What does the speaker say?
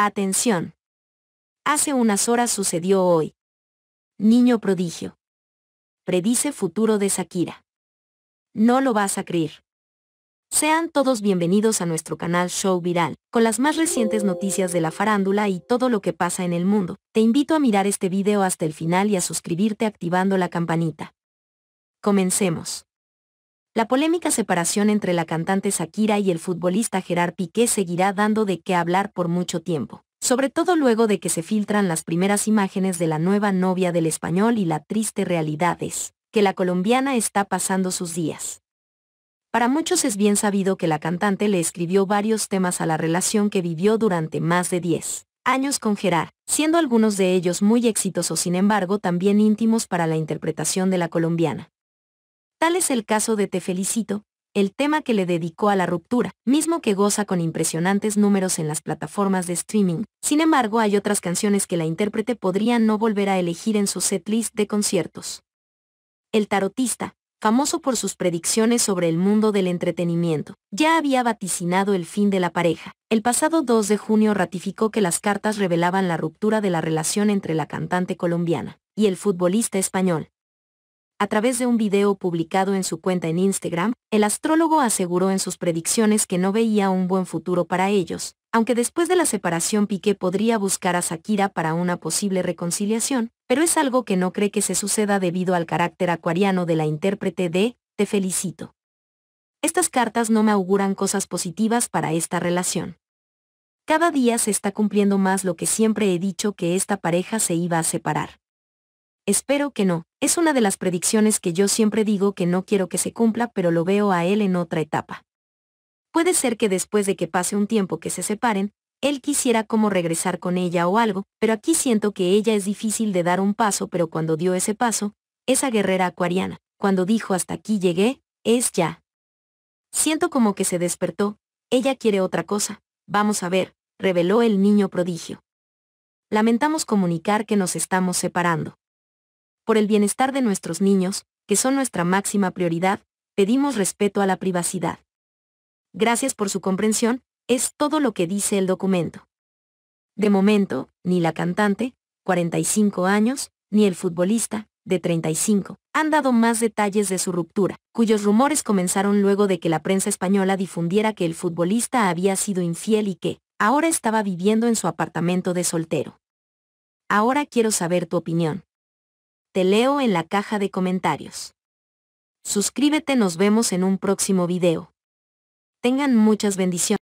Atención. Hace unas horas sucedió hoy. Niño prodigio. Predice futuro de Shakira. No lo vas a creer. Sean todos bienvenidos a nuestro canal Show Viral, con las más recientes noticias de la farándula y todo lo que pasa en el mundo. Te invito a mirar este video hasta el final y a suscribirte activando la campanita. Comencemos. La polémica separación entre la cantante Shakira y el futbolista Gerard Piqué seguirá dando de qué hablar por mucho tiempo, sobre todo luego de que se filtran las primeras imágenes de la nueva novia del español y la triste realidad es que la colombiana está pasando sus días. Para muchos es bien sabido que la cantante le escribió varios temas a la relación que vivió durante más de 10 años con Gerard, siendo algunos de ellos muy exitosos sin embargo también íntimos para la interpretación de la colombiana. Tal es el caso de Te Felicito, el tema que le dedicó a la ruptura, mismo que goza con impresionantes números en las plataformas de streaming. Sin embargo, hay otras canciones que la intérprete podría no volver a elegir en su setlist de conciertos. El tarotista, famoso por sus predicciones sobre el mundo del entretenimiento, ya había vaticinado el fin de la pareja. El pasado 2 de junio ratificó que las cartas revelaban la ruptura de la relación entre la cantante colombiana y el futbolista español a través de un video publicado en su cuenta en Instagram, el astrólogo aseguró en sus predicciones que no veía un buen futuro para ellos, aunque después de la separación Piqué podría buscar a Shakira para una posible reconciliación, pero es algo que no cree que se suceda debido al carácter acuariano de la intérprete de Te felicito. Estas cartas no me auguran cosas positivas para esta relación. Cada día se está cumpliendo más lo que siempre he dicho que esta pareja se iba a separar. Espero que no. Es una de las predicciones que yo siempre digo que no quiero que se cumpla, pero lo veo a él en otra etapa. Puede ser que después de que pase un tiempo que se separen, él quisiera como regresar con ella o algo, pero aquí siento que ella es difícil de dar un paso, pero cuando dio ese paso, esa guerrera acuariana, cuando dijo hasta aquí llegué, es ya. Siento como que se despertó, ella quiere otra cosa, vamos a ver, reveló el niño prodigio. Lamentamos comunicar que nos estamos separando. Por el bienestar de nuestros niños, que son nuestra máxima prioridad, pedimos respeto a la privacidad. Gracias por su comprensión, es todo lo que dice el documento. De momento, ni la cantante, 45 años, ni el futbolista, de 35, han dado más detalles de su ruptura, cuyos rumores comenzaron luego de que la prensa española difundiera que el futbolista había sido infiel y que, ahora estaba viviendo en su apartamento de soltero. Ahora quiero saber tu opinión. Te leo en la caja de comentarios. Suscríbete, nos vemos en un próximo video. Tengan muchas bendiciones.